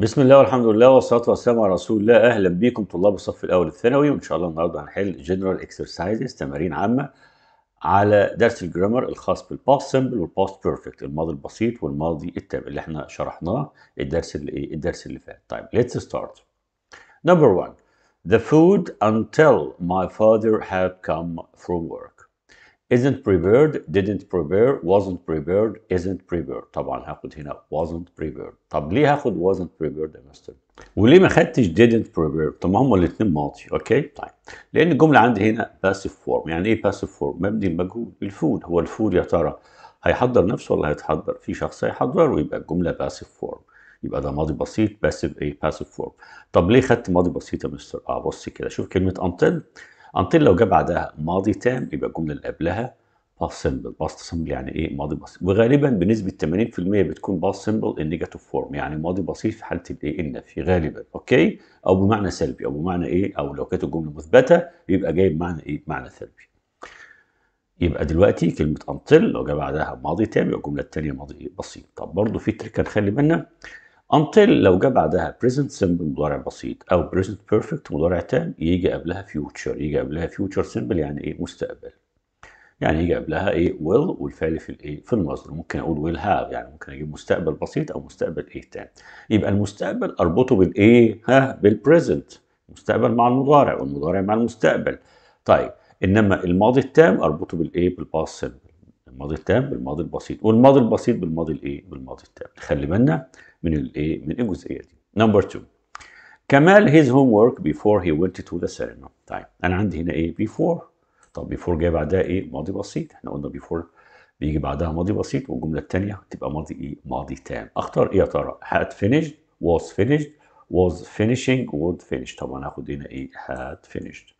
بسم الله والحمد لله والصلاه والسلام على رسول الله اهلا بيكم طلاب الصف الاول الثانوي وان شاء الله النهارده هنحل جنرال اكسرسايزز تمارين عامه على درس الجرامر الخاص بالباست سمبل والباست بيرفكت الماضي البسيط والماضي التام اللي احنا شرحناه الدرس اللي إيه، الدرس اللي فات طيب ليتس ستارت نمبر 1 The food until my father had come from work isn't prepared didn't prepare wasn't prepared isn't prepared طبعا هاخد هنا wasn't prepared طب ليه هاخد wasn't prepared يا مستر وليه ما خدتش didn't prepare طب ما هما الاثنين ماضي اوكي طيب لان الجمله عندي هنا passive form يعني ايه passive form مبني المجهول الفول، هو الفول يا ترى هيحضر نفسه ولا هيتحضر في شخص هيحضر ويبقى الجمله passive form يبقى ده ماضي بسيط passive ايه passive form طب ليه خدت ماضي بسيط يا مستر اه بص كده شوف كلمه until until لو جه بعدها ماضي تام يبقى الجمله اللي قبلها باست سمبل باست سمبل يعني ايه ماضي بسيط وغالبا بنسبه 80% بتكون باست سمبل النيجاتيف فورم يعني ماضي بسيط في حاله الايه النفي غالبا اوكي او بمعنى سلبي او بمعنى ايه او لو كانت الجمله مثبته يبقى جايب معنى ايه معنى سلبي يبقى دلوقتي كلمة until لو جه بعدها ماضي تام يبقى الجملة التانية ماضي بسيط. طب برضه في تريكة هنخلي بالنا until لو جه بعدها present simple مضارع بسيط او present perfect مضارع تام يجي قبلها future يجي قبلها future simple يعني ايه مستقبل يعني يجي قبلها ايه will والفعل في الايه في المصدر ممكن اقول will have يعني ممكن اجيب مستقبل بسيط او مستقبل ايه تام يبقى المستقبل اربطه بالايه ها بالpresent المستقبل مع المضارع والمضارع مع المستقبل طيب انما الماضي التام اربطه بالايه بالباست simple الماضي التام بالماضي البسيط والماضي البسيط بالماضي الايه بالماضي التام خلي بالنا من الايه من الجزئيه دي نمبر 2 كمال هيز هوم ورك بيفور هي ونت تو ذا سينما طيب انا عندي هنا ايه بيفور طب بيفور جاي بعدها ايه ماضي بسيط احنا قلنا بيفور بيجي بعدها ماضي بسيط والجمله الثانيه تبقى ماضي ايه ماضي تام اختار ايه يا ترى هات فينيشد was فينيشد was finishing would finish طبعا هاخد هنا ايه had finished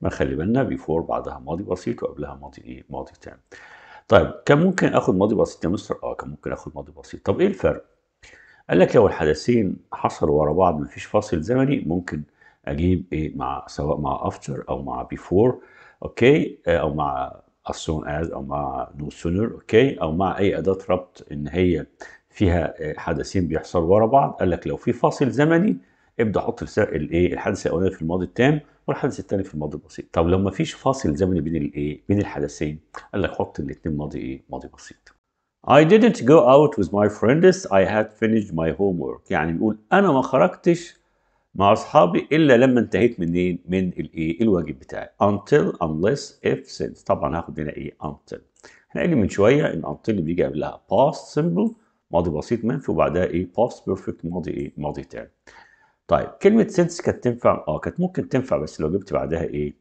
ما خلي بالنا بيفور بعدها ماضي بسيط وقبلها ماضي ايه ماضي تام طيب كان ممكن اخد ماضي بسيط يا مستر اه كان ممكن اخد ماضي بسيط طب ايه الفرق قال لك لو الحدثين حصلوا ورا بعض مفيش فاصل زمني ممكن اجيب ايه مع سواء مع افتر او مع بيفور اوكي آه، او مع as soon as او مع no sooner اوكي او مع اي اداه ربط ان هي فيها آه، حدثين بيحصلوا ورا بعض قال لك لو في فاصل زمني ابدا حط الايه الحدث الاولاني في الماضي التام والحدث الثاني في الماضي البسيط طب لو ما فيش فاصل زمني بين الايه بين الحدثين قال لك حط الاثنين ماضي ايه ماضي بسيط I didn't go out with my friends I had finished my homework يعني نقول أنا ما خرجتش مع أصحابي إلا لما انتهيت منين من الإيه إيه؟ الواجب بتاعي until unless if since طبعا هاخد هنا إيه until احنا قايلين من شوية إن until اللي بيجي قبلها past simple ماضي بسيط منفي وبعدها إيه past perfect ماضي إيه ماضي تام طيب كلمة since كانت تنفع آه كانت ممكن تنفع بس لو جبت بعدها إيه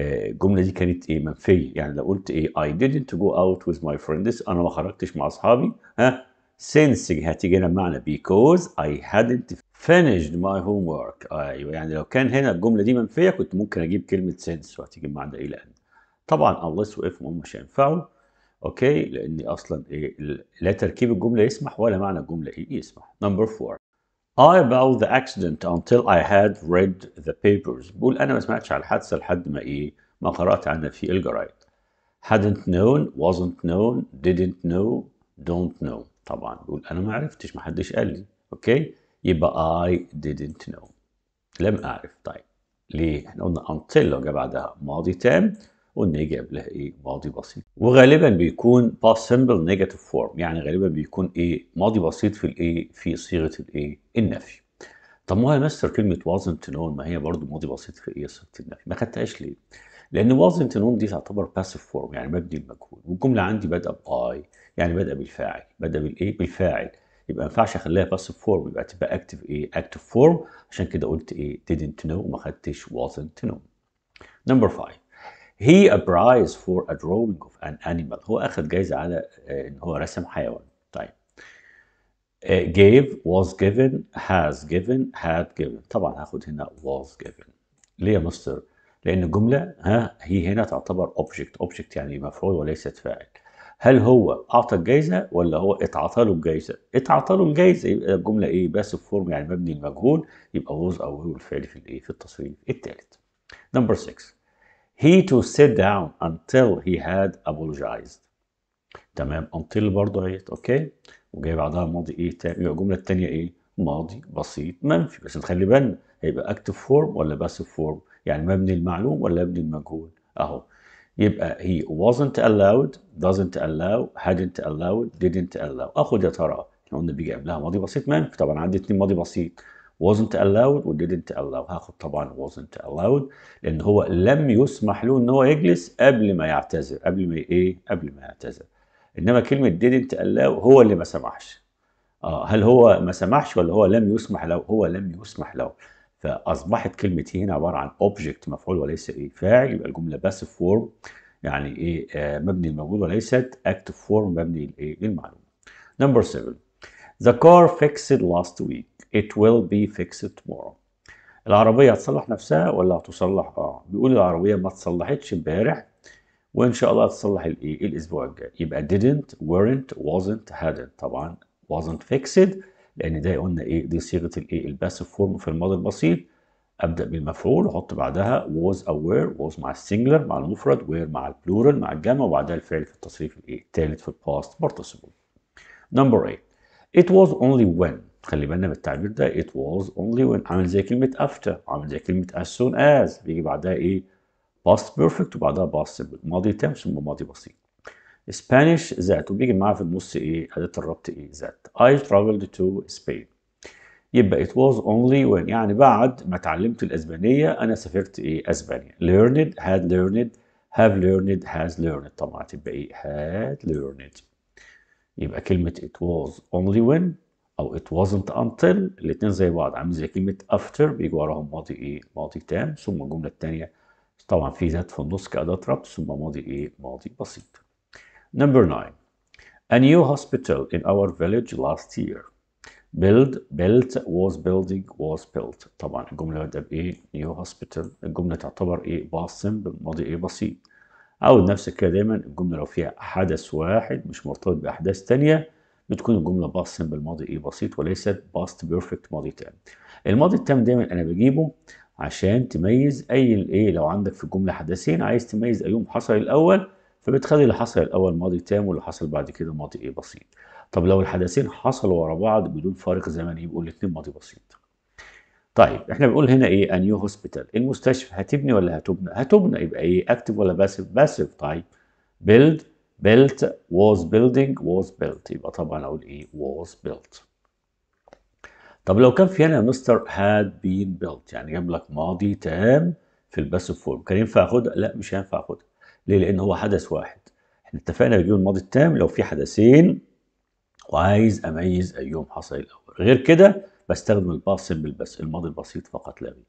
الجمله دي كانت ايه منفيه يعني لو قلت ايه I didn't go out with my friends انا ما خرجتش مع اصحابي ها سينس هتيجي لنا بمعنى because I hadn't finished my homework ايوه يعني لو كان هنا الجمله دي منفيه كنت ممكن اجيب كلمه سينس وهتيجي بمعنى ايه لان طبعا unless وقف هم مش هينفعوا اوكي لان اصلا إيه لا تركيب الجمله يسمح ولا معنى الجمله ايه يسمح نمبر 4 I about the accident until I had read the papers بقول أنا ما سمعتش على الحادثة لحد ما إيه ما قرأت عنها في الجرايد hadn't known wasn't known didn't know don't know طبعا بقول أنا ما عرفتش ما حدش قال لي أوكي يبقى I didn't know لم أعرف طيب ليه؟ احنا قلنا until لو جه بعدها ماضي تام والنيجي قبلها ايه ماضي بسيط وغالبا بيكون past simple negative form يعني غالبا بيكون ايه ماضي بسيط في الايه في صيغه الايه النفي طب ما هو يا مستر كلمه wasn't known ما هي برضو ماضي بسيط في ايه صيغه النفي ما خدتهاش ليه لان wasn't known دي تعتبر passive form يعني مبني المجهول والجمله عندي بادئه باي يعني بادئه بالفاعل بادئه بالايه بالفاعل يبقى ما ينفعش اخليها باسيف فورم يبقى تبقى اكتف ايه اكتف فورم عشان كده قلت ايه didn't know وما خدتش wasn't known نمبر 5 هي a prize for a drawing of an animal هو أخذ جايزة على آه، إن هو رسم حيوان طيب آه، gave was given has given had given طبعا هاخد هنا was given ليه يا مستر؟ لأن الجملة ها هي هنا تعتبر object object يعني مفعول وليست فاعل هل هو أعطى الجايزة ولا هو اتعطى له الجايزة؟ اتعطى له الجايزة يبقى الجملة إيه؟ بس فورم يعني مبني المجهول يبقى was أوله الفعل في الإيه؟ في التصريف الثالث. نمبر 6 he to sit down until he had apologized تمام until برضه اهي اوكي وجاي بعدها ماضي ايه تاني يبقى الجمله الثانيه ايه ماضي بسيط منفي بس نخلي بالنا هيبقى اكتف فورم ولا باسف فورم يعني مبني المعلوم ولا مبني المجهول اهو يبقى he wasn't allowed doesn't allow hadn't allowed didn't allow اخد يا ترى احنا قلنا بيجي قبلها ماضي بسيط منفي طبعا عندي اثنين ماضي بسيط wasn't allowed و didn't allow هاخد طبعا wasn't allowed لان هو لم يسمح له ان هو يجلس قبل ما يعتذر قبل ما ايه قبل ما يعتذر انما كلمه didn't allow هو اللي ما سمحش اه هل هو ما سمحش ولا هو لم يسمح له هو لم يسمح له فاصبحت كلمتي هنا عباره عن اوبجكت مفعول وليس ايه فاعل يبقى الجمله باسيف فورم يعني ايه آه مبني الموجود وليست اكتف فورم مبني الايه للمعلومه نمبر 7 The car fixed last week it will be fixed tomorrow العربية هتصلح نفسها ولا هتصلح اه بيقول العربية ما اتصلحتش امبارح وان شاء الله هتصلح الايه الاسبوع الجاي يبقى didn't weren't wasn't hadn't طبعا wasn't fixed لان ده قلنا ايه دي صيغه الايه الباسف فورم في الماضي البسيط ابدا بالمفعول واحط بعدها was aware was مع السنجلر مع المفرد were مع البلورال مع الجمع وبعدها الفعل في التصريف الايه الثالث في الباست participle number 8 it was only when خلي بالنا من التعبير ده it was only when عامل زي كلمة after عامل زي كلمة as soon as بيجي بعدها ايه past perfect وبعدها simple. ماضي تام ثم ماضي بسيط Spanish ذات وبيجي معاها في النص ايه أداة الربط ايه ذات I traveled to Spain يبقى it was only when يعني بعد ما اتعلمت الأسبانية أنا سافرت ايه أسبانيا learned had learned have learned has learned طبعا تبقى ايه had learned يبقى كلمة it was only when او it wasn't until الاثنين زي بعض عامل زي كلمه after بيجي وراهم ماضي ايه ماضي تام ثم الجمله الثانيه طبعا في ذات في النص كاداه ربط ثم ماضي ايه ماضي بسيط number 9 a new hospital in our village last year build built was building was built طبعا الجمله ده بايه new hospital الجمله تعتبر ايه باصم بماضي ايه بسيط او نفس كده دايما الجمله لو فيها حدث واحد مش مرتبط باحداث ثانيه بتكون الجمله باست سمبل ماضي ايه بسيط وليست باست بيرفكت ماضي تام الماضي التام دايما انا بجيبه عشان تميز اي الايه لو عندك في الجمله حدثين عايز تميز ايهم حصل الاول فبتخلي اللي حصل الاول ماضي تام واللي حصل بعد كده ماضي ايه بسيط طب لو الحدثين حصلوا ورا بعض بدون فارق زمني يبقوا الاثنين ماضي بسيط طيب احنا بنقول هنا ايه انيو هوسبيتال المستشفى هتبني ولا هتبنى هتبنى يبقى ايه اكتف ولا باسف باسف طيب بيلد built was building was built يبقى طبعا اقول ايه was built طب لو كان في هنا يا مستر had been built يعني جاب لك ماضي تام في الباسف فورم كان ينفع اخدها لا مش هينفع اخدها ليه لان هو حدث واحد احنا اتفقنا بجيب الماضي التام لو في حدثين وعايز اميز ايهم حصل الاول غير كده بستخدم الباس سمبل بس الماضي البسيط فقط لا غير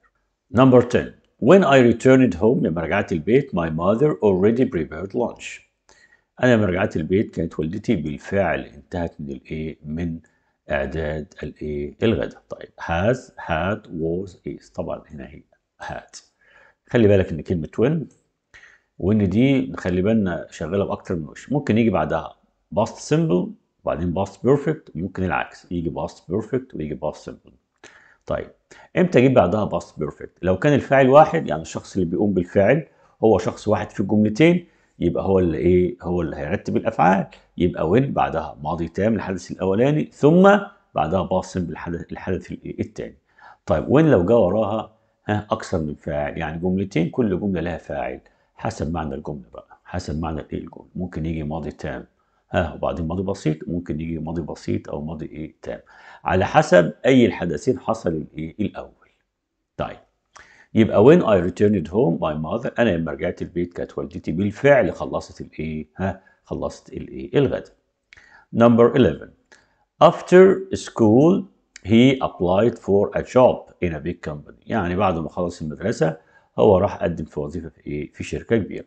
نمبر 10 When I returned home لما رجعت البيت my mother already prepared lunch أنا لما رجعت البيت كانت والدتي بالفعل انتهت من الإيه من إعداد الإيه الغداء طيب has had was is طبعا هنا هي had خلي بالك إن كلمة when وإن دي خلي بالنا شغالة بأكتر من وش ممكن يجي بعدها past simple وبعدين past perfect ممكن العكس يجي past perfect ويجي past simple طيب امتى اجيب بعدها past perfect لو كان الفاعل واحد يعني الشخص اللي بيقوم بالفعل هو شخص واحد في الجملتين يبقى هو اللي ايه هو اللي هيرتب الافعال يبقى وين بعدها ماضي تام للحدث الاولاني ثم بعدها باصم بالحدث الحدث الثاني طيب وين لو جه وراها ها اكثر من فاعل يعني جملتين كل جمله لها فاعل حسب معنى الجمله بقى حسب معنى ايه الجمله ممكن يجي ماضي تام ها وبعدين ماضي بسيط ممكن يجي ماضي بسيط او ماضي ايه تام على حسب اي الحدثين حصل الايه الاول طيب يبقى when I returned home my mother انا لما رجعت البيت كانت والدتي بالفعل خلصت الايه ها خلصت الايه الغداء number 11 after school he applied for a job in a big company يعني بعد ما خلص المدرسه هو راح قدم في وظيفه في ايه في شركه كبيره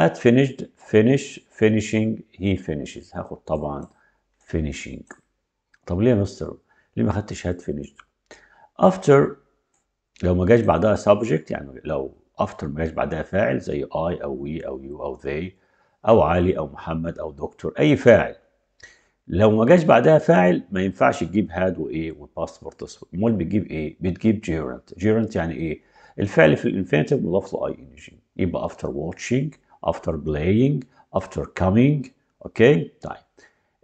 had finished finish finishing he finishes هاخد طبعا finishing طب ليه يا مستر ليه ما خدتش had finished after لو ما جاش بعدها subject يعني لو after ما جاش بعدها فاعل زي I أو we أو you أو they أو علي أو محمد أو دكتور أي فاعل لو ما جاش بعدها فاعل ما ينفعش تجيب هاد وإيه والباست بارتيسيبل أمال بتجيب إيه؟ بتجيب gerund gerund يعني إيه؟ الفعل في الانفينيتيف مضاف له اي ان جي يبقى after watching after playing after coming اوكي okay. طيب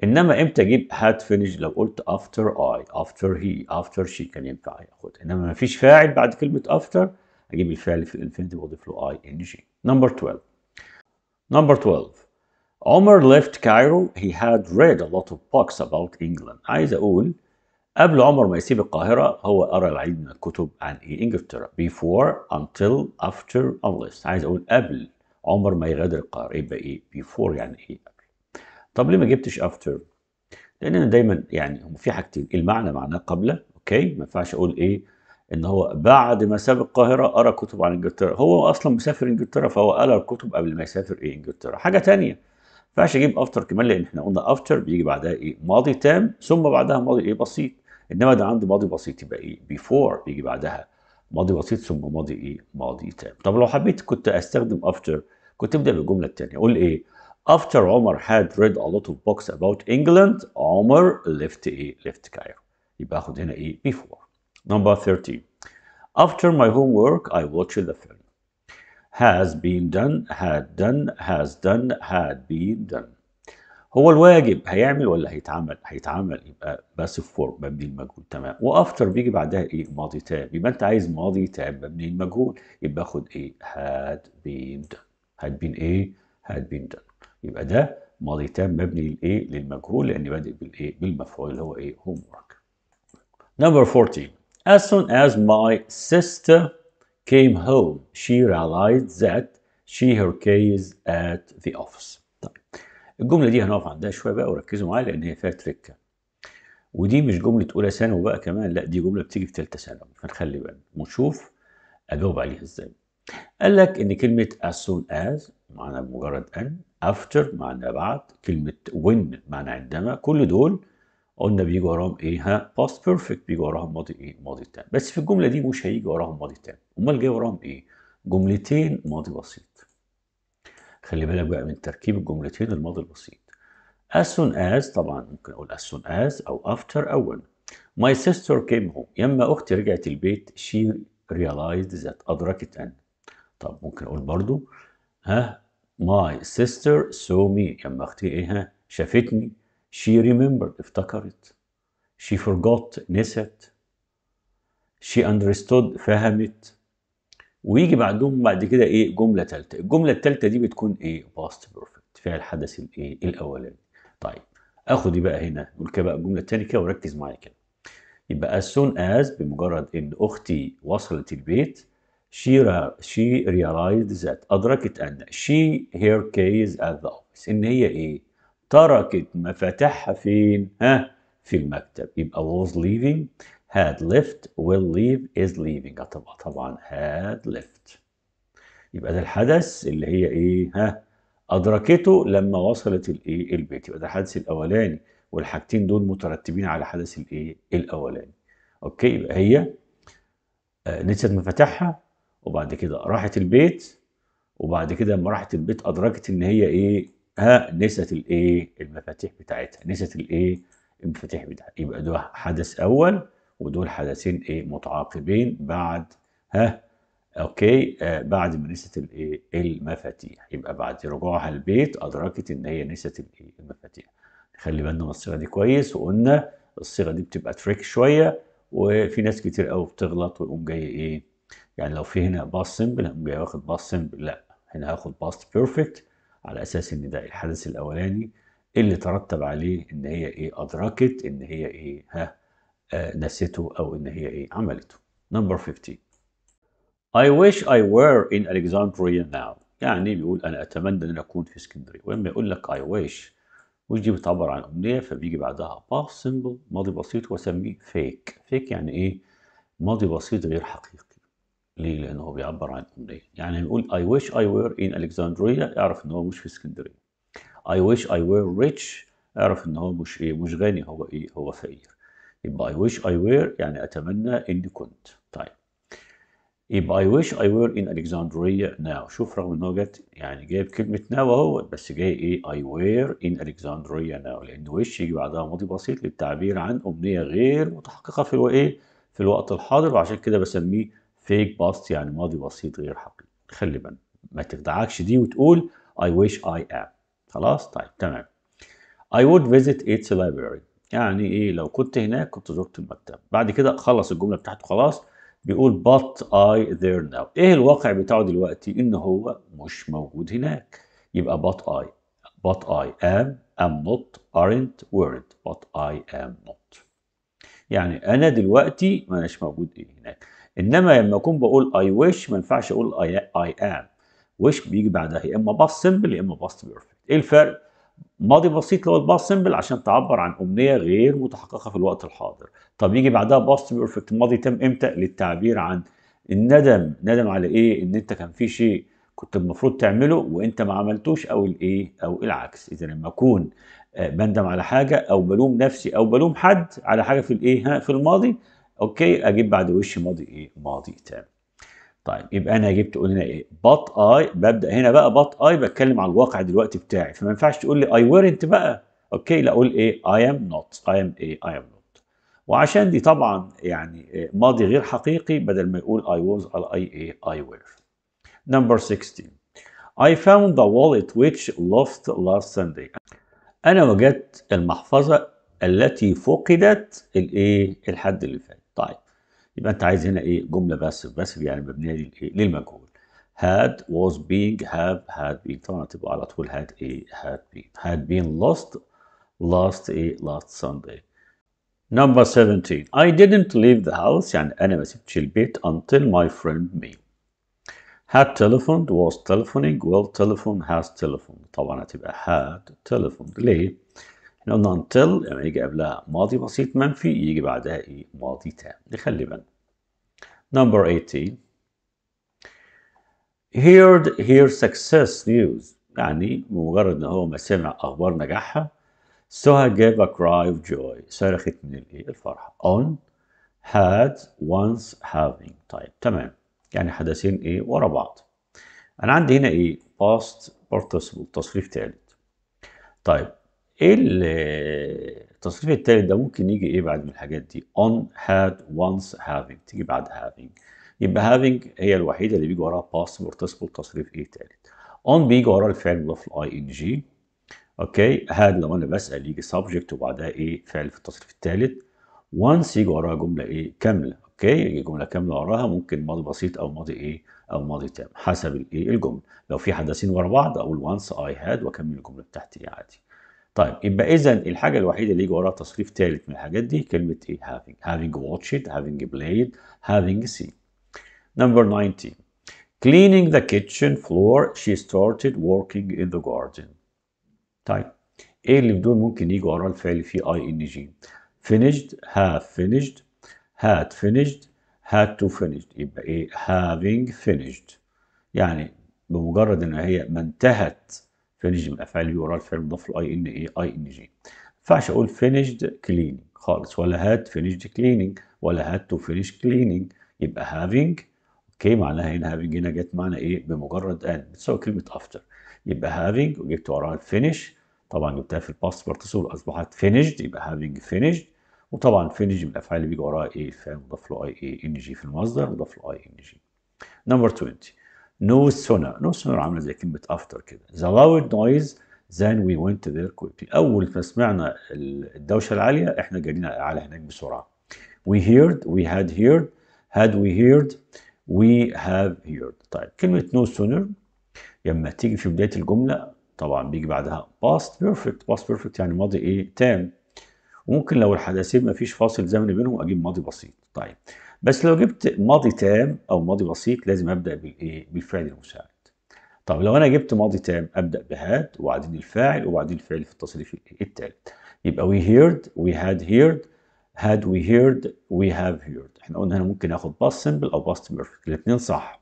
انما امتى اجيب هات فينيش لو قلت افتر اي افتر هي افتر شي كان ينفع ياخد انما ما فيش فاعل بعد كلمه افتر اجيب الفعل في الانفينيتيف واضيف له اي ان جي نمبر 12 نمبر 12 عمر ليفت كايرو he had read a lot of books about England عايز اقول قبل عمر ما يسيب القاهرة هو قرأ العديد من الكتب عن إيه إنجلترا before until after unless عايز أقول قبل عمر ما يغادر القاهرة يبقى إيه before يعني إيه طب ليه ما جبتش افتر لان انا دايما يعني في حاجتين المعنى معناه قبل اوكي ما ينفعش اقول ايه ان هو بعد ما ساب القاهره قرا كتب عن انجلترا هو اصلا مسافر انجلترا فهو قرا الكتب قبل ما يسافر ايه انجلترا حاجه ثانيه ما ينفعش اجيب افتر كمان لان احنا قلنا افتر بيجي بعدها ايه ماضي تام ثم بعدها ماضي ايه بسيط انما ده عندي ماضي بسيط يبقى ايه بيفور بيجي بعدها ماضي بسيط ثم ماضي ايه ماضي تام طب لو حبيت كنت استخدم افتر كنت ابدا بالجمله الثانيه اقول ايه After Omar had read a lot of books about England, Omar left إيه? left Cairo. يبقى هنا إيه before. Number 13. After my homework, I watched the film. Has been done, had done, has done, had been done. هو الواجب هيعمل ولا هيتعمل؟ هيتعمل يبقى باسف فورم مبني المجهول تمام وافتر بيجي بعدها ايه؟ ماضي تاب يبقى انت عايز ماضي تاب مبني المجهول يبقى خد ايه؟ had been done. had been ايه؟ had been done. يبقى ده ماضي تام مبني للايه للمجهول لان بادئ بالايه بالمفعول اللي هو ايه هوم ورك نمبر 14 as soon as my sister came home she realized that she her case at the office طيب الجمله دي هنقف عندها شويه بقى وركزوا معايا لان هي فيها تركه ودي مش جمله اولى ثانوي بقى كمان لا دي جمله بتيجي في ثالثه ثانوي فنخلي بالنا ونشوف اجاوب عليها ازاي قال لك ان كلمه as soon as معناها بمجرد ان افتر معنى بعد كلمه وين معنى عندما كل دول قلنا بيجي وراهم ايه ها باست بيرفكت بيجي وراهم ماضي ايه ماضي تام بس في الجمله دي مش هيجي وراهم ماضي تام امال جاي وراهم ايه جملتين ماضي بسيط خلي بالك بقى من تركيب الجملتين الماضي البسيط as soon as طبعا ممكن اقول as soon as او after او when my sister came home يما اختي رجعت البيت she realized that ادركت ان طب ممكن اقول برضو ها My sister saw me لما اختي ايه شافتني she remembered افتكرت she forgot نست she understood فهمت ويجي بعدهم بعد كده ايه جمله ثالثه الجمله الثالثه دي بتكون ايه past perfect فيها الحدث الايه الاولاني طيب اخد بقى هنا نقول كده بقى الجمله الثانيه كده وركز معايا كده يبقى as soon as بمجرد ان اختي وصلت البيت She, she realized that أدركت أن she her keys at the office إن هي إيه؟ تركت مفاتيحها فين؟ ها؟ في المكتب يبقى was leaving had left will leave is leaving طبعا طبعا had left يبقى ده الحدث اللي هي إيه؟ ها؟ أدركته لما وصلت الإيه؟ البيت يبقى ده الحدث الأولاني والحاجتين دول مترتبين على حدث الإيه؟ الأولاني أوكي يبقى هي آه، نسيت مفاتيحها وبعد كده راحت البيت وبعد كده لما راحت البيت ادركت ان هي ايه ها نسيت الايه المفاتيح بتاعتها نسيت الايه المفاتيح بتاعتها يبقى ده حدث اول ودول حدثين ايه متعاقبين بعد ها اوكي آه بعد ما نسيت الايه المفاتيح يبقى بعد رجوعها البيت ادركت ان هي نسيت الايه المفاتيح خلي بالنا من الصيغه دي كويس وقلنا الصيغه دي بتبقى تريك شويه وفي ناس كتير قوي بتغلط ويقوم جاي ايه يعني لو في هنا باست سمبل هقوم جاي واخد باست سمبل لا هنا هاخد باست بيرفكت على اساس ان ده الحدث الاولاني اللي ترتب عليه ان هي ايه ادركت ان هي ايه ها آه، نسيته او ان هي ايه عملته نمبر 15 I wish I were in Alexandria now يعني بيقول انا اتمنى ان اكون في اسكندريه ولما يقول لك I wish وش دي بتعبر عن امنيه فبيجي بعدها باست سيمبل ماضي بسيط واسميه فيك فيك يعني ايه ماضي بسيط غير حقيقي ليه؟ لانه بيعبر عن امنيه، يعني نقول I wish I were in Alexandria اعرف ان هو مش في اسكندريه. I wish I were rich اعرف ان هو مش ايه مش غني هو ايه هو فقير. يبقى I wish I were يعني اتمنى اني كنت. طيب. يبقى I wish I were in Alexandria now شوف رغم ان هو جت يعني جايب كلمة now اهو بس جاي ايه I were in Alexandria now لان wish يجي بعدها ماضي بسيط للتعبير عن امنية غير متحققة في الايه في الوقت الحاضر وعشان كده بسميه فيك باست يعني ماضي بسيط غير حقيقي خلي بالك ما تخدعكش دي وتقول I wish I am خلاص طيب تمام I would visit its library يعني ايه لو كنت هناك كنت زرت المكتب بعد كده خلص الجملة بتاعته خلاص بيقول but I there now ايه الواقع بتاعه دلوقتي ان هو مش موجود هناك يبقى but I but I am am not aren't weren't but I am not يعني انا دلوقتي ما أناش موجود إيه هناك انما لما اكون بقول اي ويش ما ينفعش اقول اي ام ويش بيجي بعدها يا اما باست سمبل يا اما باست بيرفكت ايه الفرق ماضي بسيط اللي هو الباست سمبل عشان تعبر عن امنيه غير متحققه في الوقت الحاضر طب يجي بعدها باست بيرفكت الماضي تم امتى للتعبير عن الندم ندم على ايه ان انت كان في شيء كنت المفروض تعمله وانت ما عملتوش او الايه او العكس اذا لما اكون آه، بندم على حاجه او بلوم نفسي او بلوم حد على حاجه في الايه في الماضي اوكي اجيب بعد وش ماضي ايه ماضي تام طيب يبقى انا جبت قلنا ايه بط اي ببدا هنا بقى بط اي بتكلم على الواقع دلوقتي بتاعي فما ينفعش تقول لي اي ورنت بقى اوكي لا اقول ايه اي ام نوت اي ام ايه اي ام نوت وعشان دي طبعا يعني ماضي غير حقيقي بدل ما يقول اي واز اي ايه اي وير نمبر 16 اي فاوند ذا واليت ويتش لوست لاست ساندي أنا وجدت المحفظة التي فقدت الإيه؟ الحد اللي فات. يبقى انت عايز هنا ايه جمله بس بس يعني مبنيه للايه للمجهول had was being have had been طبعا تبقى على طول had ايه had been had been lost last ايه last Sunday number 17 I didn't leave the house يعني انا ما سبتش البيت until my friend me had telephoned was telephoning will telephone has telephoned طبعا هتبقى had telephoned ليه احنا قلنا until لما يجي قبلها ماضي بسيط منفي يجي بعدها ايه ماضي تام نخلي بالنا number 18 heard hear success news يعني بمجرد ان هو ما سمع اخبار نجاحها سوها gave a cry of joy صرخت من الايه الفرحه on had once having طيب تمام يعني حدثين ايه ورا بعض انا عندي هنا ايه past participle تصريف ثالث طيب ايه التصريف التالت ده ممكن يجي ايه بعد الحاجات دي on had once having تيجي بعد having يبقى having هي الوحيده اللي بيجي وراها past participle تصريف ايه تالت on بيجي وراها الفعل مضاف الاي ان جي اوكي had لو انا بسال يجي subject وبعدها ايه فعل في التصريف التالت once يجي وراها جمله ايه كامله اوكي يجي جمله كامله وراها ممكن ماضي بسيط او ماضي ايه او ماضي تام حسب الايه الجمله لو في حدثين ورا بعض اقول once I had واكمل الجمله بتاعتي عادي طيب يبقى اذا الحاجه الوحيده اللي يجي وراها تصريف ثالث من الحاجات دي كلمه ايه؟ having having watched having played having seen number 19 cleaning the kitchen floor she started working in the garden طيب ايه اللي بدون ممكن يجي وراه الفعل في اي ان جي finished have finished had finished had to finished يبقى ايه having finished يعني بمجرد ان هي ما انتهت فينيش من افعال يورال فعل مضاف له اي ان اي اي ان جي ما ينفعش اقول فينيشد كليننج خالص ولا هات فينيشد كليننج ولا هات تو فينيش كليننج يبقى هافينج اوكي معناها هنا هافينج هنا جت معنى ايه بمجرد ان بتساوي كلمه افتر يبقى هافينج وجبت وراها الفينيش طبعا جبتها في الباست بارتيسيبل اصبحت فينيشد يبقى هافينج فينيشد وطبعا فينيش من الافعال اللي بيجي وراها ايه فاهم مضاف له اي اي ان جي في المصدر مضاف له اي ان جي نمبر 20 no sonar no sonar عامله زي كلمه افتر كده the loud noise than we went there quickly اول ما سمعنا الدوشه العاليه احنا جرينا على هناك بسرعه we heard we had heard had we heard we have heard طيب كلمه no sooner لما تيجي في بدايه الجمله طبعا بيجي بعدها past perfect past perfect يعني ماضي ايه تام وممكن لو الحدثين ما فيش فاصل زمني بينهم اجيب ماضي بسيط طيب بس لو جبت ماضي تام او ماضي بسيط لازم ابدا بالايه بالفعل المساعد طب لو انا جبت ماضي تام ابدا بهاد وبعدين الفاعل وبعدين الفعل في التصريف التالت يبقى we heard we had heard had we heard we have heard احنا قلنا هنا ممكن اخد باست سمبل او باست بيرفكت الاثنين صح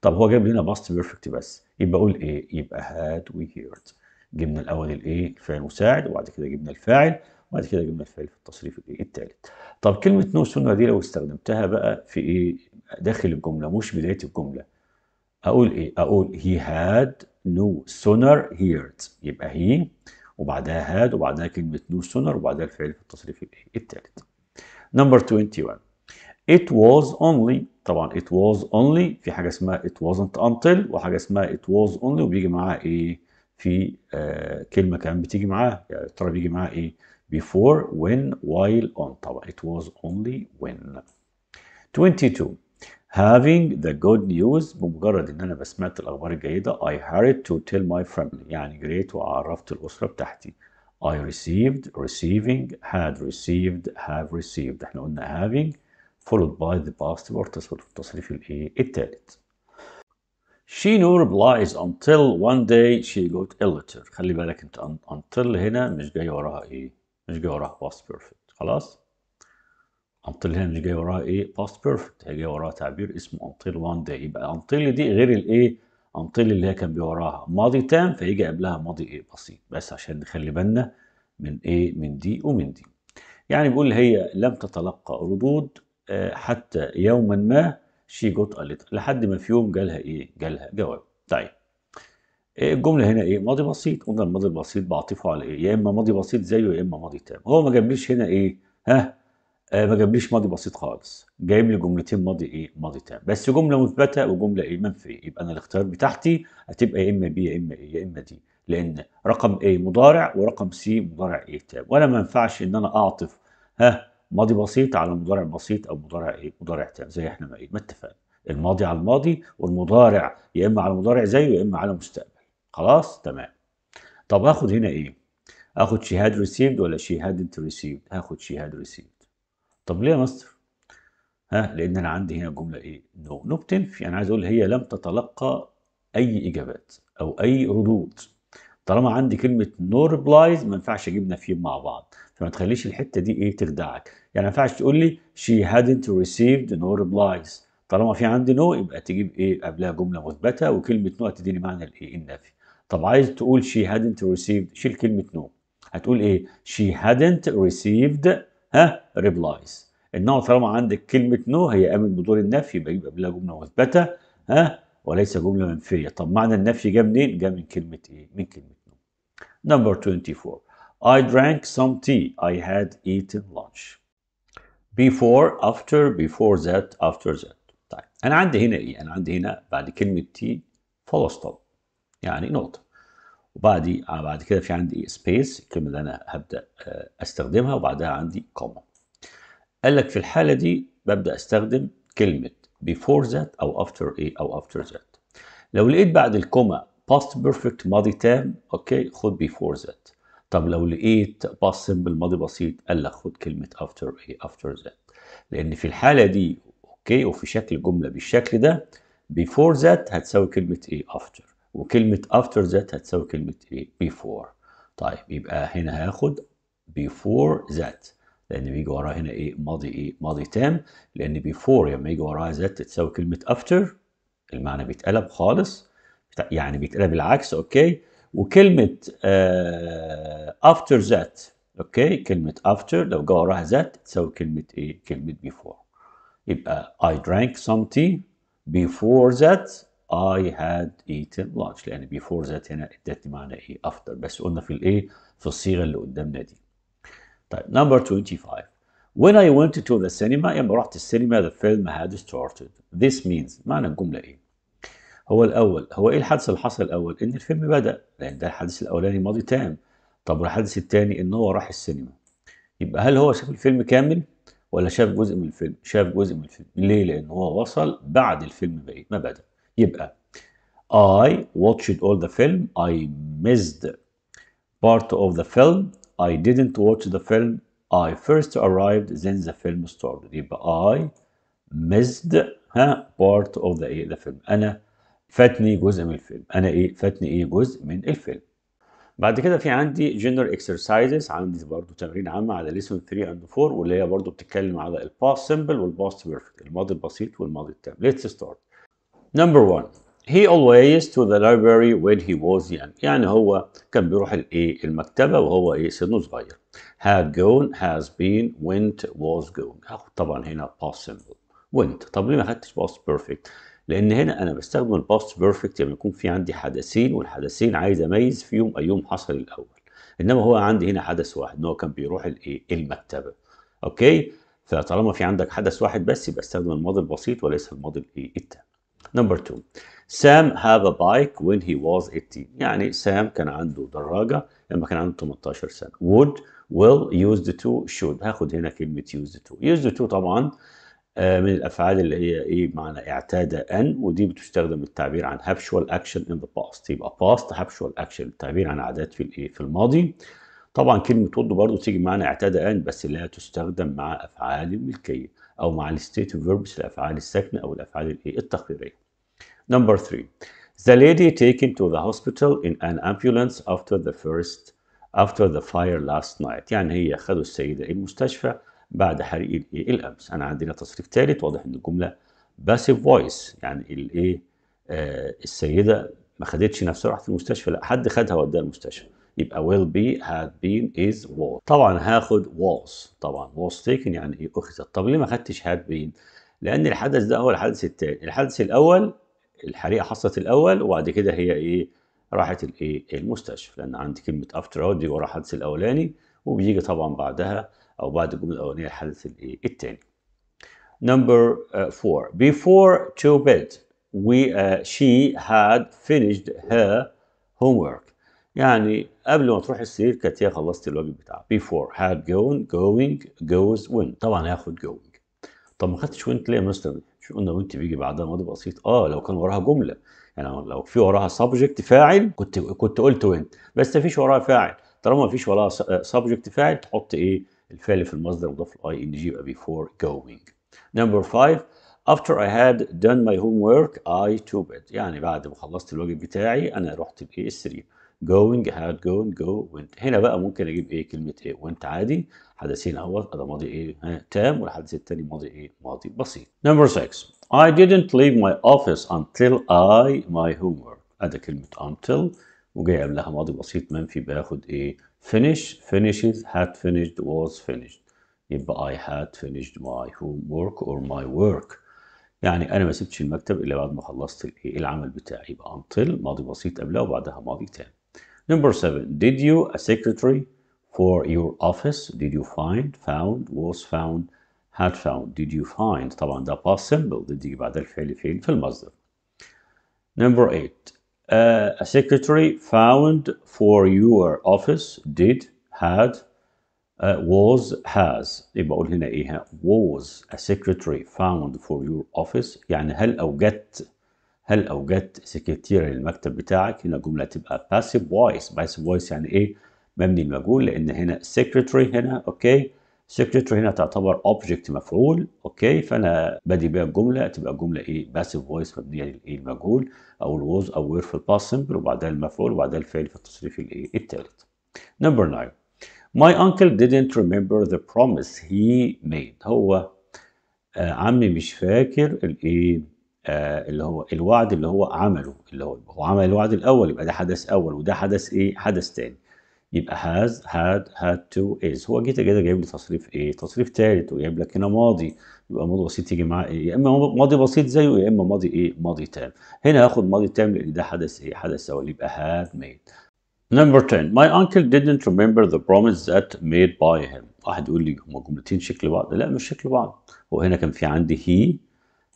طب هو جاب لنا باست بيرفكت بس يبقى اقول ايه يبقى had we heard جبنا الاول الايه الفعل المساعد وبعد كده جبنا الفاعل وبعد كده جبنا الفعل في التصريف الثالث طب كلمه نو سنه دي لو استخدمتها بقى في ايه داخل الجمله مش بدايه الجمله اقول ايه اقول he had no sooner heard يبقى هي وبعدها هاد وبعدها كلمه نو سونر وبعدها الفعل في التصريف الثالث نمبر 21 it was only طبعا it was only في حاجه اسمها it wasn't until وحاجه اسمها it was only وبيجي معاها ايه في آه كلمه كمان بتيجي معاها يعني ترى بيجي معاها ايه before, when, while, on. top, it was only when. 22 having the good news بمجرد ان انا بسمعت الاخبار الجيده I hurried to tell my family يعني جريت وعرفت الاسره بتاعتي I received receiving had received have received احنا قلنا having followed by the past participle في التصريف الايه الثالث She knew replies until one day she got a letter خلي بالك انت until هنا مش جاي وراها ايه مش جاي وراها باست بيرفكت خلاص انطل هنا اللي جاي وراها ايه باست بيرفكت هي جاي وراها تعبير اسمه انطل وان داي يبقى انطل دي غير الايه انطل اللي هي كان وراها ماضي تام فيجي قبلها ماضي ايه بسيط بس عشان نخلي بالنا من ايه من دي ومن دي يعني بيقول هي لم تتلقى ردود آه، حتى يوما ما شي جوت لحد ما في يوم جالها ايه جالها جواب طيب الجمله إيه، هنا ايه ماضي بسيط قلنا الماضي البسيط بعطفه على ايه يا اما ماضي بسيط زيه يا اما ماضي تام هو ما جابليش هنا ايه ها آه ما جابليش ماضي بسيط خالص جايب لي جملتين ماضي ايه ماضي تام بس جمله مثبته وجمله ايه منفيه يبقى انا الاختيار بتاعتي هتبقى يا اما بي يا اما ايه يا اما دي لان رقم ايه مضارع ورقم سي مضارع ايه تام وانا ما ينفعش ان انا اعطف ها ماضي بسيط على مضارع بسيط او مضارع ايه مضارع تام زي احنا ما ايه ما اتفقنا الماضي على الماضي والمضارع يا اما على مضارع زيه يا اما على مستقبل خلاص تمام طب هاخد هنا ايه اخد شي هاد ريسيفد ولا she انت ريسيفد هاخد شي هاد ريسيفد طب ليه يا مستر ها لان انا عندي هنا جمله ايه نو no. نو بتنفي انا عايز اقول هي لم تتلقى اي اجابات او اي ردود طالما عندي كلمه نو ريبلايز ما ينفعش اجيب نفيين مع بعض فما تخليش الحته دي ايه تخدعك يعني ما ينفعش تقول لي شي هادنت ريسيفد نو ريبلايز طالما في عندي نو no يبقى تجيب ايه قبلها جمله مثبته وكلمه نو هتديني معنى الايه النفي طب عايز تقول she hadn't received شيل كلمة no هتقول ايه she hadn't received ها replies انما طالما عندك كلمة نو no هي قامت بدور النفي يبقى يبقى قبلها جملة مثبتة ها وليس جملة منفية طب معنى النفي جه منين؟ جه من كلمة ايه؟ من كلمة نو no. نمبر 24 I drank some tea I had eaten lunch before after before that after that طيب انا عندي هنا ايه؟ انا عندي هنا بعد كلمة تي full stop يعني نقطة وبعدي بعد كده في عندي سبيس الكلمة اللي أنا هبدأ آه، أستخدمها وبعدها عندي كوما قال لك في الحالة دي ببدأ أستخدم كلمة before that أو after إيه أو after that لو لقيت بعد الكوما past perfect ماضي تام أوكي خد before that طب لو لقيت past simple ماضي بسيط قال لك خد كلمة after إيه after that لأن في الحالة دي أوكي وفي شكل جملة بالشكل ده before that هتساوي كلمة إيه after وكلمة after that هتساوي كلمة ايه before طيب يبقى هنا هاخد before that لأن بيجي وراها هنا ايه ماضي ايه ماضي تام لأن before لما يجي وراها that تساوي كلمة after المعنى بيتقلب خالص يعني بيتقلب العكس اوكي وكلمة آه after that اوكي كلمة after لو جه وراها that تساوي كلمة ايه كلمة before يبقى I drank some tea before that I had eaten lunch لأن before that هنا ادتني معنى إيه after بس قلنا في الإيه في الصيغة اللي قدامنا دي طيب number 25 When I went to the cinema لما رحت السينما the film had started this means معنى الجملة إيه هو الأول هو إيه الحدث اللي حصل الأول إن الفيلم بدأ لأن ده الحدث الأولاني ماضي تام طب والحدث الثاني إن هو راح السينما يبقى هل هو شاف الفيلم كامل ولا شاف جزء من الفيلم شاف جزء من الفيلم ليه لأن هو وصل بعد الفيلم ما بدأ يبقى I watched all the film I missed part of the film I didn't watch the film I first arrived then the film started يبقى I missed ها part of the ايه الفيلم film انا فاتني جزء من الفيلم انا ايه فاتني ايه جزء من الفيلم بعد كده في عندي جنرال اكسرسايزز عندي برضو تمرين عام على ليسون 3 اند 4 واللي هي برضو بتتكلم على الباست سمبل والباست بيرفكت الماضي البسيط والماضي التام ليتس ستارت نمبر 1 هي always to the library when he was young. يعني هو كان بيروح الايه المكتبة وهو ايه سنه صغير. Had gone, has been, went, was جون هاخد طبعا هنا باست سمبل وينت طب ليه ما خدتش باست بيرفكت لان هنا انا بستخدم الباست بيرفكت لما يكون في عندي حدثين والحدثين عايز اميز فيهم ايهم حصل الاول انما هو عندي هنا حدث واحد ان هو كان بيروح الايه المكتبه اوكي فطالما في عندك حدث واحد بس يبقى استخدم الماضي البسيط وليس الماضي الايه التام نمبر 2 سام هاف ا بايك وين هي واز 18 يعني سام كان عنده دراجة لما كان عنده 18 سنة وود ويل يوزد تو شود هاخد هنا كلمة يوزد تو يوزد تو طبعا آه، من الافعال اللي هي ايه معنى اعتاد ان ودي بتستخدم التعبير عن هابشوال اكشن ان ذا باست يبقى باست هابشوال اكشن التعبير عن عادات في الايه في الماضي طبعا كلمة ود برضه تيجي معنى اعتاد ان بس لا تستخدم مع افعال الملكية او مع الستيتيف فيربس الافعال الساكنه او الافعال التقريريه. Number three, the lady taken to the hospital in an ambulance after the first after the fire last night. يعني هي خدوا السيده المستشفى بعد حريق الامس. انا عندنا تصريف ثالث واضح ان الجمله باسيف فويس يعني الايه آه السيده ما خدتش نفسها راحت المستشفى لا حد خدها وداها المستشفى. يبقى will be had been is was طبعا هاخد was طبعا was taken يعني ايه اخذت طب ليه ما خدتش had been لان الحدث ده هو الحدث الثاني الحدث الاول الحريقه حصلت الاول وبعد كده هي ايه راحت الايه المستشفى لان عندي كلمه after all دي ورا الحدث الاولاني وبيجي طبعا بعدها او بعد الجمله الاولانيه الحدث الايه الثاني number uh, before to bed we uh, she had finished her homework يعني قبل ما تروح السرير كانت هي خلصت الواجب بتاعها بيفور هاد جون جوينج جوز وين طبعا هياخد جوينج طب ما خدتش وين ليه يا مستر مش قلنا وينت بيجي بعدها ماضي بسيط اه لو كان وراها جمله يعني لو في وراها سبجكت فاعل كنت كنت قلت وين بس ما فيش وراها فاعل طالما ما فيش وراها سبجكت آه، فاعل تحط ايه الفعل في المصدر وضف الاي ان جي يبقى بيفور جوينج نمبر 5 after I had done my homework I to bed يعني بعد ما خلصت الواجب بتاعي انا رحت بايه السرير going had gone go went هنا بقى ممكن اجيب ايه كلمه ايه وانت عادي حدثين اهوت ده ماضي ايه تام والحدث الثاني ماضي ايه ماضي بسيط نمبر 6 I didn't leave my office until I my homework ادي كلمه until وجاي قبلها ماضي بسيط منفي باخد ايه finish finishes had finished was finished يبقى I had finished my homework or my work يعني انا ما سبتش المكتب الا بعد ما خلصت الايه العمل بتاعي يبقى until ماضي بسيط قبلها وبعدها ماضي تام Number seven, did you, a secretary for your office, did you find, found, was found, had found, did you find, طبعا ده past simple, did you بعد الفعل فين في المصدر. Number eight, uh, a secretary found for your office, did, had, uh, was, has. يبقى أقول هنا إيه was a secretary found for your office يعني هل أوجدت هل اوجدت سكرتيره للمكتب بتاعك هنا الجمله تبقى passive voice passive voice يعني ايه مبني المجهول لان هنا secretary هنا اوكي secretary هنا تعتبر object مفعول اوكي فانا بادي بيها الجمله تبقى الجمله ايه passive voice مبنيه للايه المجهول او was او وير في الباست simple وبعدها المفعول وبعدها الفعل في التصريف الايه الثالث نمبر 9 My uncle didn't remember the promise he made هو آه عمي مش فاكر الايه آه، اللي هو الوعد اللي هو عمله اللي هو هو عمل الوعد الاول يبقى ده حدث اول وده حدث ايه حدث ثاني يبقى has had had to is هو جيت كده جايب لي تصريف ايه تصريف ثالث وجايب لك هنا ماضي يبقى ماضي بسيط يجي معاه ايه يا اما ماضي بسيط زيه يا اما ماضي ايه ماضي تام هنا هاخد ماضي تام لان ده حدث ايه حدث اول يبقى had made Number 10 My uncle didn't remember the promise that made by him واحد يقول لي هما جملتين شكل بعض لا مش شكل بعض هو هنا كان في عندي he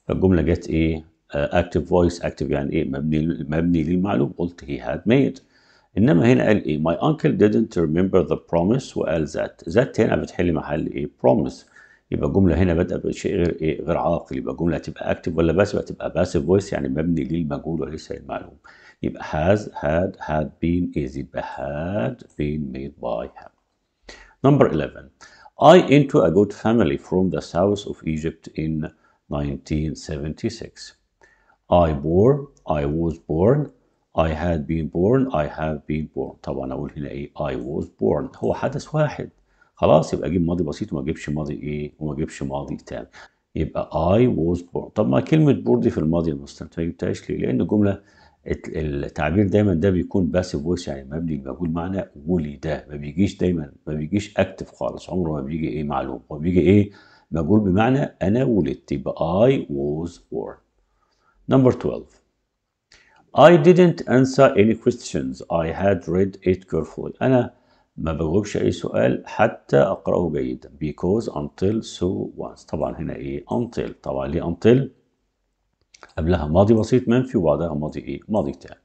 فالجمله جت ايه اكتف فويس اكتف يعني ايه مبني مبني للمعلوم قلت هي هاد ميد انما هنا قال ايه ماي انكل didn't remember the promise وقال ذات ذات هنا بتحل محل ايه promise يبقى الجمله هنا بدأ بشيء غير ايه غير عاقل يبقى الجمله هتبقى اكتف ولا بس تبقى باسف فويس يعني مبني للمجهول وليس للمعلوم يبقى has had had been is يبقى had been made by him number 11 I into a good family from the south of Egypt in 1976. I born, I was born, I had been born, I have been born. طبعا اقول هنا ايه I was born هو حدث واحد خلاص يبقى اجيب ماضي بسيط وما اجيبش ماضي ايه وما اجيبش ماضي تام يبقى I was born طب ما كلمة born دي في الماضي المستمر ما جبتهاش ليه؟ لأن الجملة التعبير دايما ده بيكون باسيف فويس يعني مبني المجهول معنى ولد ما بيجيش دايما ما بيجيش اكتف خالص عمره ما بيجي ايه معلوم هو بيجي ايه مجهول بمعنى أنا ولدت يبقى I was born. Number 12 I didn't answer any questions I had read it carefully أنا ما بجاوبش أي سؤال حتى أقرأه جيدا because until so once طبعا هنا إيه until طبعا ليه until قبلها ماضي بسيط منفي وبعدها ماضي إيه ماضي تام.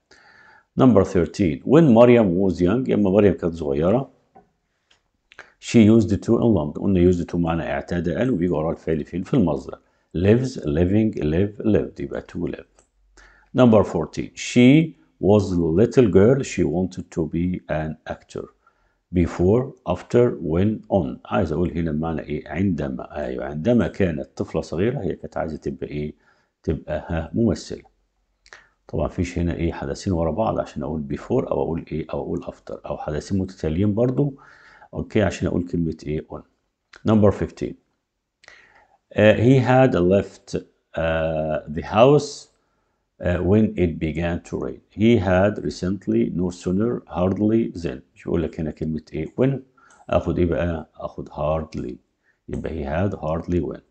Number 13 When مريم was young لما مريم كانت صغيرة She used to in London قلنا used to معنى اعتاد قال وبيجي وراه الفعل فين في المصدر lives living live lived يبقى to live number 14 she was a little girl she wanted to be an actor before after when on عايز اقول هنا بمعنى ايه عندما ايوه عندما كانت طفله صغيره هي كانت عايزه تبقى ايه تبقى ها ممثله طبعا فيش هنا ايه حدثين ورا بعض عشان اقول بيفور او اقول ايه او اقول افتر او حدثين متتاليين برضو اوكي عشان اقول كلمه ايه on number 15 uh, he had left uh, the house uh, when it began to rain he had recently no sooner hardly than مش بقول لك هنا كلمه ايه when اخد ايه بقى اخد hardly يبقى he had hardly when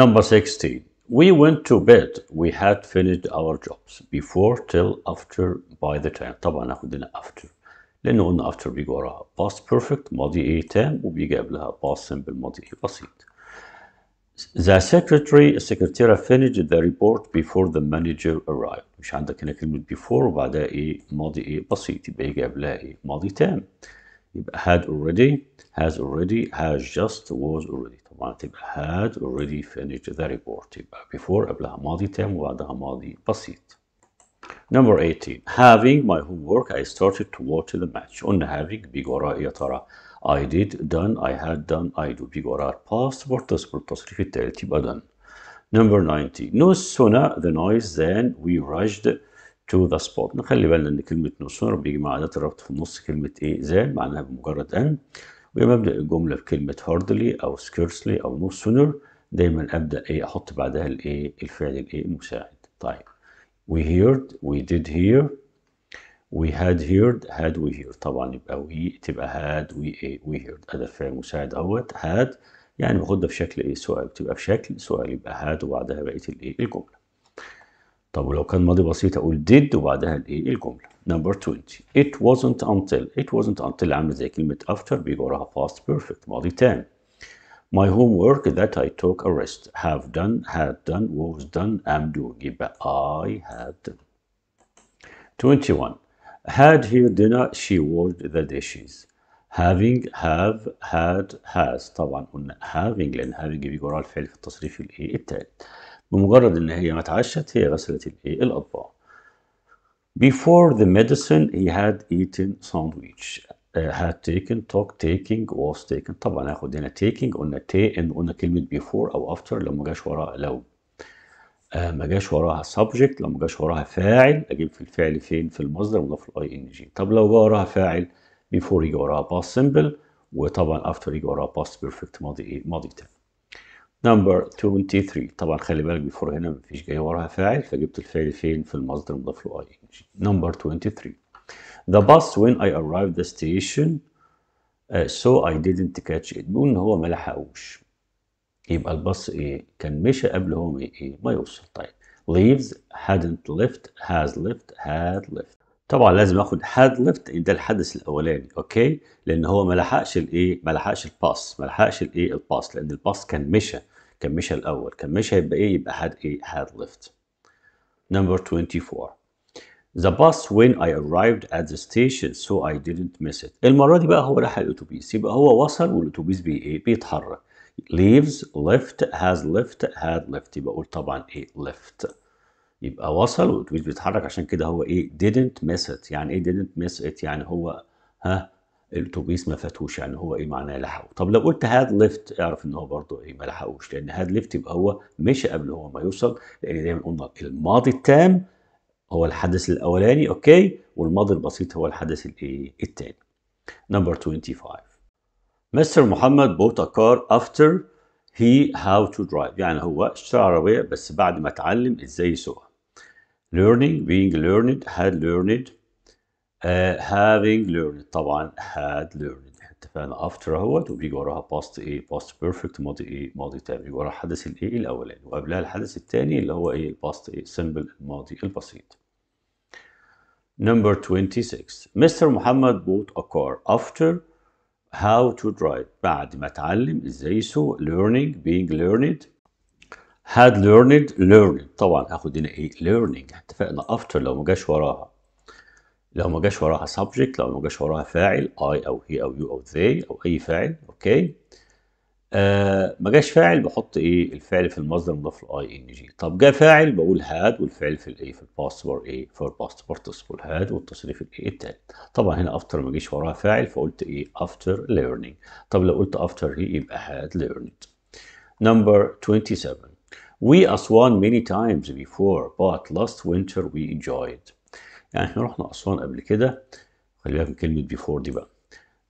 number 16 We went to bed. We had finished our jobs before till after by the time. طبعا هاخد هنا after. لأنه قلنا افتر بيجي وراها باست بيرفكت ماضي ايه تام وبيجي قبلها باست سمبل ماضي ايه بسيط. The secretary secretary finished the report before the manager arrived. مش عندك هنا كلمة before وبعدها ايه ماضي ايه بسيط يبقى يجي قبلها ايه ماضي تام. يبقى had already has already has just was already طبعا تبقى had already finished the report يبقى before قبلها ماضي تام وبعدها ماضي بسيط. Number 18 having my homework I started to watch the match قلنا having big or a ترى I did done I had done I do Big or a past what the participle التصريف التالت يبقى done Number 19 no sooner the noise than we rushed to the spot نخلي بالنا ان كلمة no sooner بيجي مع أداة الربط في النص كلمة ايه than معناها بمجرد ان ومبدأ الجملة بكلمة hardly أو scarcely أو no sooner دايما أبدأ ايه أحط بعدها الايه الفعل الايه المساعد طيب we heard we did hear we had heard had we heard طبعا يبقى we تبقى had we we heard أداة فعل مساعد أهوت had يعني باخدها في شكل إيه سؤال بتبقى في شكل سؤال يبقى had وبعدها بقية الإيه الجملة طب ولو كان ماضي بسيط أقول did وبعدها الإيه الجملة number 20 it wasn't until it wasn't until عامل زي كلمة after بيجي وراها past perfect ماضي تام My homework that I took a rest, have done, had done, was done, am doing, but I had done. 21. Had her dinner, she washed the dishes. having have had has طبعا قلنا having لان having بيجي وراه الفعل في التصريف الايه التالي بمجرد ان هي ما اتعشت هي غسلت الايه الاطباق before the medicine he had eaten sandwich هاد تيكن توك تيكينج واز تيكن طبعا هاخد هنا تيكينج قلنا تي ان قلنا كلمه بيفور او افتر لو ما جاش وراها لو آه ما جاش وراها سبجكت لو ما جاش وراها فاعل اجيب في الفعل فين في المصدر ولا في الاي ان جي طب لو جه وراها فاعل بيفور يجي وراها باست سمبل وطبعا افتر يجي وراها باست بيرفكت ماضي ايه ماضي تام نمبر 23 طبعا خلي بالك بيفور هنا ما فيش جاي وراها فاعل فجبت الفعل فين في المصدر مضاف له اي ان جي نمبر 23 The bus when I arrived the station uh, so I didn't catch it بيقول ان هو ما لحقوش يبقى الباص ايه كان مشى قبل هو ايه ما يوصل طيب leaves hadn't left has left had left طبعا لازم اخد had left ده الحدث الاولاني اوكي لان هو ما لحقش الايه ما لحقش الباص ما لحقش الايه الباص لان الباص كان مشى كان مشى الاول كان مشى يبقى ايه يبقى had ايه had left number 24 The bus when I arrived at the station so I didn't miss it. المرة دي بقى هو لحق الأتوبيس يبقى هو وصل والأتوبيس بي إيه بيتحرك. leaves left has left had left يبقى أقول طبعا إيه left. يبقى وصل والأتوبيس بيتحرك عشان كده هو إيه didn't miss it يعني إيه didn't miss it يعني هو ها الاتوبيس ما فاتوش يعني هو ايه معناه لحقه طب لو قلت had left اعرف ان هو برضه ايه ما لحقوش لان had left يبقى هو مشى قبل هو ما يوصل لان دايما قلنا الماضي التام هو الحدث الاولاني اوكي والماضي البسيط هو الحدث الايه الثاني نمبر 25 مستر محمد بوت ا كار افتر هي هاو تو درايف يعني هو اشترى عربيه بس بعد ما اتعلم ازاي يسوقها learning being learned had learned uh, having learned طبعا had learned اتفقنا after اهوت وبيجي وراها past ايه past perfect ماضي ايه ماضي تام بيجي وراها الحدث الايه الاولاني وقبلها الحدث الثاني اللي هو ايه past ايه simple الماضي البسيط Number 26 Mr. Muhammad bought a car after how to drive بعد ما تعلم ازاي يسوق learning being learned had learned learned طبعا هاخد هنا ايه learning اتفقنا after لو ما جاش وراها لو ما جاش وراها subject لو ما جاش وراها فاعل I أو he أو you أو they أو أي فاعل أوكي okay. آه ما جاش فاعل بحط ايه الفعل في المصدر مضاف الاي ان جي طب جا فاعل بقول هاد والفعل في الايه في الباست ايه فور باست تقول هاد والتصريف الايه التالت طبعا هنا افتر ما جيش وراها فاعل فقلت ايه افتر ليرنينج طب لو قلت افتر هي يبقى هاد ليرنينج نمبر 27 وي اسوان ميني تايمز بيفور بات لاست وينتر وي انجويد يعني احنا رحنا اسوان قبل كده خلي بالك من كلمه بيفور دي بقى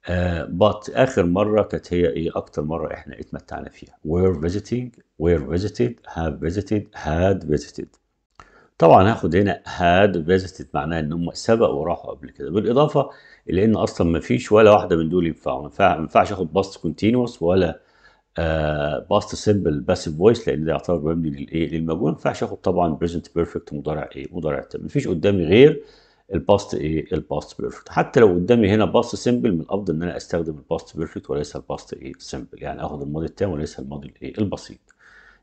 آه بط اخر مره كانت هي ايه اكتر مره احنا اتمتعنا فيها وير فيزيتنج وير فيزيتد هاف فيزيتد هاد فيزيتد طبعا هاخد هنا هاد فيزيتد معناه ان هم سبق وراحوا قبل كده بالاضافه لان اصلا ما فيش ولا واحده من دول ينفعوا ما ينفعش اخد باست كونتينوس ولا باست سمبل باسيف فويس لان ده يعتبر مبني للايه للمجهول ما ينفعش اخد طبعا بريزنت بيرفكت مضارع ايه مضارع تام ما فيش قدامي غير الباست ايه الباست بيرفكت حتى لو قدامي هنا باست سيمبل من الافضل ان انا استخدم الباست بيرفكت وليس الباست ايه سيمبل يعني اخد الماضي التام وليس الماضي ايه البسيط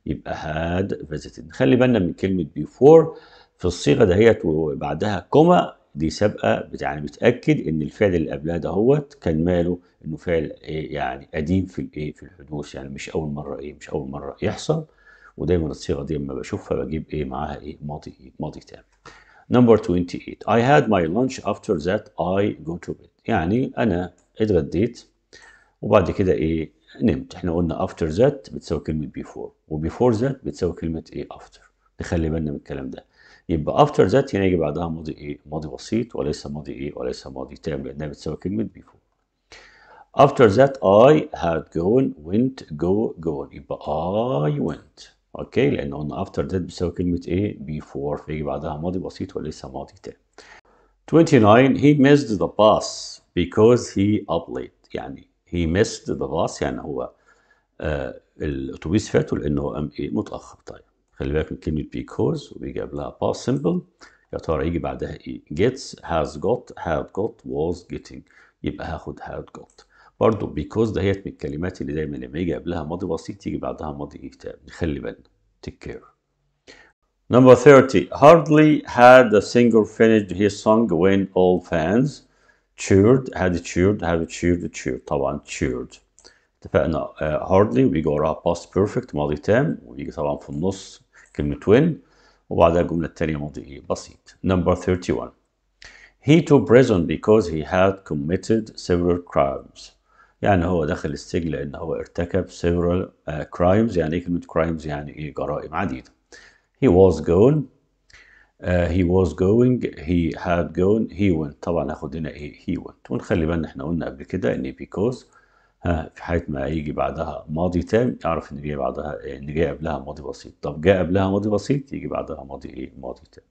يبقى هاد فيزيتد خلي بالنا من كلمه بيفور في الصيغه دهيت وبعدها كوما دي سابقه يعني بتاكد ان الفعل اللي قبلها دهوت كان ماله انه فعل ايه يعني قديم في الايه في الحدوث يعني مش اول مره ايه مش اول مره يحصل ودايما الصيغه دي لما بشوفها بجيب ايه معاها ايه ماضي ايه ماضي تام Number 28. I had my lunch after that I go to bed. يعني أنا اتغديت وبعد كده إيه نمت. إحنا قلنا after that بتساوي كلمة before وبيفور that بتساوي كلمة إيه after. نخلي بالنا من الكلام ده. يبقى after that هنا يعني يجي بعدها ماضي إيه؟ ماضي بسيط وليس ماضي إيه؟ وليس ماضي تام لأنها بتساوي كلمة before. After that I had gone went go gone يبقى I went. اوكي لان قلنا افتر ذات بيساوي كلمه ايه before فيجي بعدها ماضي بسيط وليس ماضي تام 29 he missed the bus because he up late يعني he missed the bus يعني هو آه الاتوبيس فاته لانه قام ايه متاخر طيب خلي بالك من كلمه because وبيجي قبلها past simple يا ترى يجي بعدها ايه gets has got had got was getting يبقى هاخد had got برضه بيكوز دهيت من الكلمات اللي دايما لما يجي قبلها ماضي بسيط يجي بعدها ماضي ايجاب نخلي بالنا take care Number 30 hardly had the singer finished his song when all fans cheered had cheered had cheered cheered طبعا cheered اتفقنا uh, hardly ويجي وراها past perfect ماضي تام ويجي طبعا في النص كلمة when وبعدها الجملة التانية ماضي ايه بسيط Number 31 He took prison because he had committed several crimes يعني هو دخل السجن لأن هو ارتكب several uh, crimes يعني إيه كلمة crimes يعني إيه جرائم عديدة he was gone uh, he was going he had gone he went طبعا هاخد هنا إيه he went ونخلي بالنا إحنا قلنا قبل كده إن because ها uh, في حالة ما يجي بعدها ماضي تام يعرف إن جه بعدها إن جه قبلها ماضي بسيط طب جه قبلها ماضي بسيط يجي بعدها ماضي إيه ماضي تام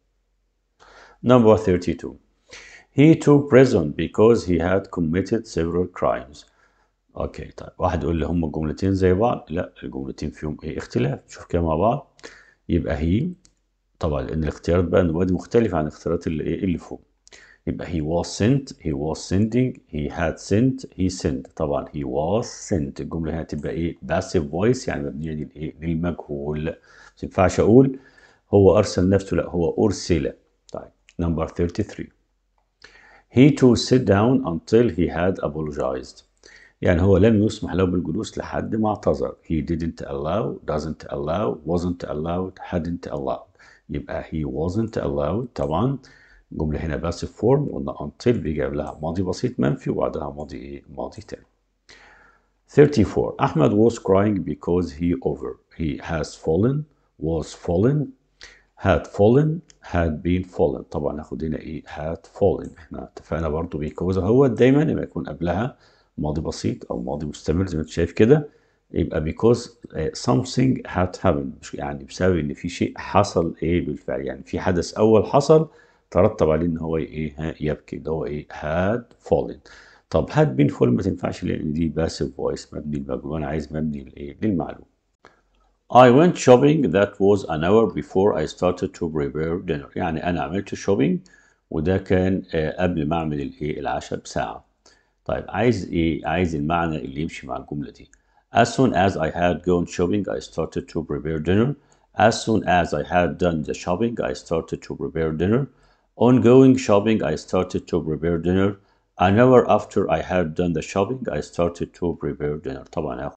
number 32 He took prison because he had committed several crimes اوكي طيب واحد يقول لي هما الجملتين زي بعض لا الجملتين فيهم ايه اختلاف شوف كده مع بعض يبقى هي طبعا لان الاختيارات بقى نوادي مختلفه عن اختيارات اللي ايه اللي فوق يبقى he was sent he was sending he had sent he sent طبعا he was sent الجمله هنا هتبقى ايه passive voice يعني مبنيه إيه؟ للمجهول ما ينفعش اقول هو ارسل نفسه لا هو ارسل طيب نمبر 33 he to sit down until he had apologized يعني هو لم يسمح له بالجلوس لحد ما اعتذر he didn't allow doesn't allow wasn't allowed hadn't allowed يبقى he wasn't allowed طبعا جملة هنا بس فورم قلنا until بيجي قبلها ماضي بسيط منفي وبعدها ماضي ايه ماضي تاني 34 أحمد was crying because he over he has fallen was fallen had fallen had been fallen طبعا ناخد هنا ايه had fallen احنا اتفقنا برضه because هو دايما لما يكون قبلها ماضي بسيط او ماضي مستمر زي ما انت شايف كده يبقى because آه، something had happened يعني بسبب ان في شيء حصل ايه بالفعل يعني في حدث اول حصل ترتب عليه ان هو ايه يبكي اللي هو ايه had fallen طب had been fallen ما تنفعش لان دي passive voice مبني للمجهول انا عايز مبني لايه للمعلوم I went shopping that was an hour before I started to prepare dinner يعني أنا عملت shopping وده كان آه، قبل ما أعمل الإيه العشاء بساعة طيب عايز ايه عايز المعنى اللي يمشي مع دي as soon as I had gone shopping I started to prepare dinner as soon as I had done the shopping I started to prepare dinner on going shopping I started to prepare dinner an hour after I had done the shopping I started to prepare dinner طبعا